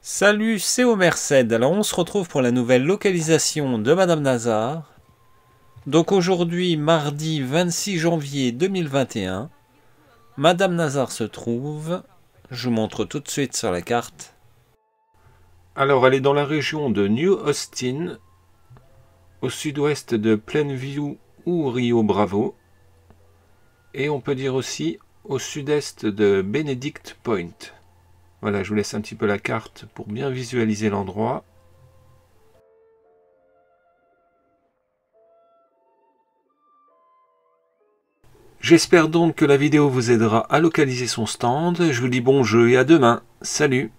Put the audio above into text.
Salut, c'est Omer Mercedes. Alors on se retrouve pour la nouvelle localisation de Madame Nazar. Donc aujourd'hui, mardi 26 janvier 2021, Madame Nazar se trouve. Je vous montre tout de suite sur la carte. Alors elle est dans la région de New Austin, au sud-ouest de Plainview ou Rio Bravo, et on peut dire aussi au sud-est de Benedict Point. Voilà, je vous laisse un petit peu la carte pour bien visualiser l'endroit. J'espère donc que la vidéo vous aidera à localiser son stand. Je vous dis bon jeu et à demain. Salut